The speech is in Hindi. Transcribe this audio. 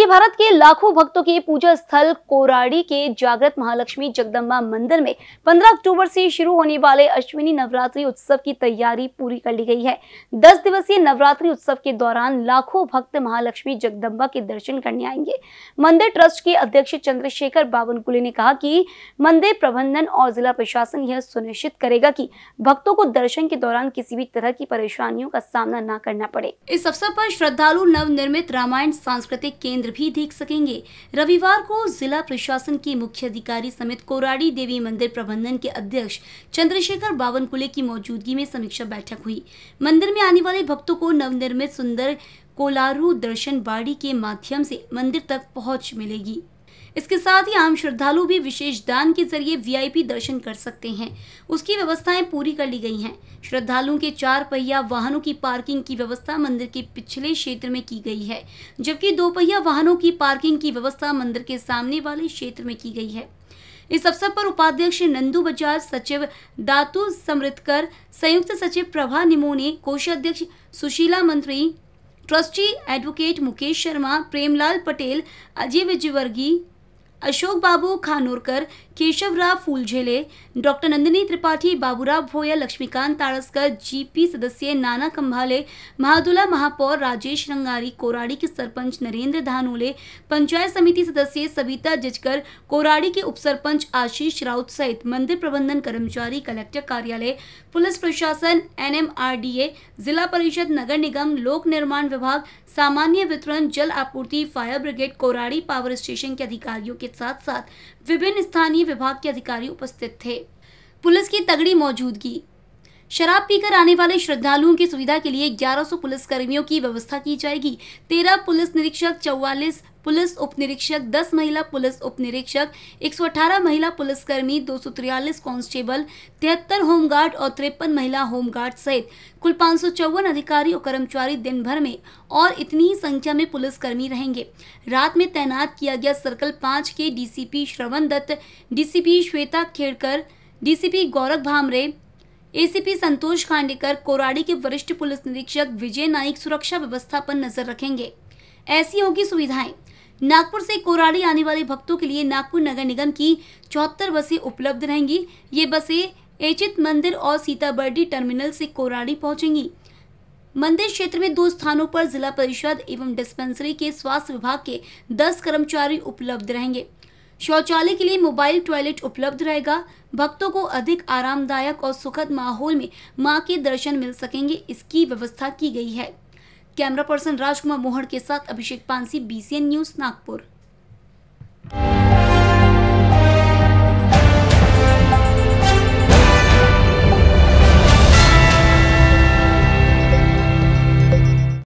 मध्य भारत के लाखों भक्तों के पूजा स्थल कोराड़ी के जागृत महालक्ष्मी जगदम्बा मंदिर में 15 अक्टूबर से शुरू होने वाले अश्विनी नवरात्रि उत्सव की तैयारी पूरी कर ली गई है 10 दिवसीय नवरात्रि उत्सव के दौरान लाखों भक्त महालक्ष्मी जगदम्बा के दर्शन करने आएंगे मंदिर ट्रस्ट के अध्यक्ष चंद्रशेखर बावनकुले ने कहा की मंदिर प्रबंधन और जिला प्रशासन यह सुनिश्चित करेगा की भक्तों को दर्शन के दौरान किसी भी तरह की परेशानियों का सामना न करना पड़े इस अवसर आरोप श्रद्धालु नवनिर्मित रामायण सांस्कृतिक केंद्र भी देख सकेंगे रविवार को जिला प्रशासन के मुख्य अधिकारी समेत कोराड़ी देवी मंदिर प्रबंधन के अध्यक्ष चंद्रशेखर बावनकुले की मौजूदगी में समीक्षा बैठक हुई मंदिर में आने वाले भक्तों को नवनिर्मित सुंदर कोलारू दर्शन बाड़ी के माध्यम से मंदिर तक पहुंच मिलेगी इसके साथ ही आम श्रद्धालु भी विशेष दान के जरिए वीआईपी दर्शन कर सकते हैं उसकी व्यवस्थाएं पूरी कर ली गई हैं श्रद्धालुओं के चार पहिया वाहनों की पार्किंग की व्यवस्था मंदिर के पिछले क्षेत्र में की गई है जबकि दो पहिया वाहनों की पार्किंग की व्यवस्था मंदिर के सामने वाले क्षेत्र में की गई है इस अवसर पर उपाध्यक्ष नंदू बजाज सचिव दातु समृतकर संयुक्त सचिव प्रभा निमोने कोषाध्यक्ष सुशीला मंत्री trustee advocate Mukesh Sharma Premlal Patel Ajay Vijayvargiya Ashok Babu Khanorkar Keshavrao Phuljhele doctor Nandini Tripathi Baburao Bhoya Laxmikant Tadaskar GP सदस्य नाना कंभाले महादुला महापौर राजेश रंगारी कोराड़ी के सरपंच नरेंद्र धानोले पंचायत समिति सदस्य सविता जजकर कोराड़ी के उपसरपंच आशीष राउत सहित मंदिर प्रबंधन कर्मचारी कलेक्टर कार्यालय पुलिस प्रशासन एन जिला परिषद नगर निगम लोक निर्माण विभाग सामान्य वितरण जल आपूर्ति fire brigade Koradi power station के अधिकारियों के साथ साथ विभिन्न स्थानीय विभाग के अधिकारी उपस्थित थे पुलिस की तगड़ी मौजूदगी शराब पीकर आने वाले श्रद्धालुओं की सुविधा के लिए 1100 पुलिस कर्मियों की व्यवस्था की जाएगी 13 पुलिस निरीक्षक 44 पुलिस उपनिरीक्षक 10 महिला पुलिस उपनिरीक्षक 118 महिला पुलिसकर्मी दो कांस्टेबल तिहत्तर होमगार्ड और तिरपन महिला होमगार्ड सहित कुल पाँच अधिकारी और कर्मचारी दिन भर में और इतनी ही संख्या में पुलिसकर्मी रहेंगे रात में तैनात किया गया सर्कल पाँच के DCP Shravan Datt D Shweta Khedkar DCP Gorakh Bhamre ACP Santosh Khandekar Koradi के वरिष्ठ पुलिस निरीक्षक विजय नाइक सुरक्षा व्यवस्था पर नजर रखेंगे ऐसी होगी सुविधाएं नागपुर से कोराड़ी आने वाले भक्तों के लिए नागपुर नगर निगम की चौहत्तर बसें उपलब्ध रहेंगी ये बसें एचित मंदिर और सीताबर्डी टर्मिनल से कोराड़ी पहुंचेंगी मंदिर क्षेत्र में दो स्थानों पर जिला परिषद एवं डिस्पेंसरी के स्वास्थ्य विभाग के दस कर्मचारी उपलब्ध रहेंगे शौचालय के लिए मोबाइल टॉयलेट उपलब्ध रहेगा भक्तों को अधिक आरामदायक और सुखद माहौल में माँ के दर्शन मिल सकेंगे इसकी व्यवस्था की गई है कैमरा पर्सन राजकुमार मोहन के साथ अभिषेक पानसी बीसीएन न्यूज नागपुर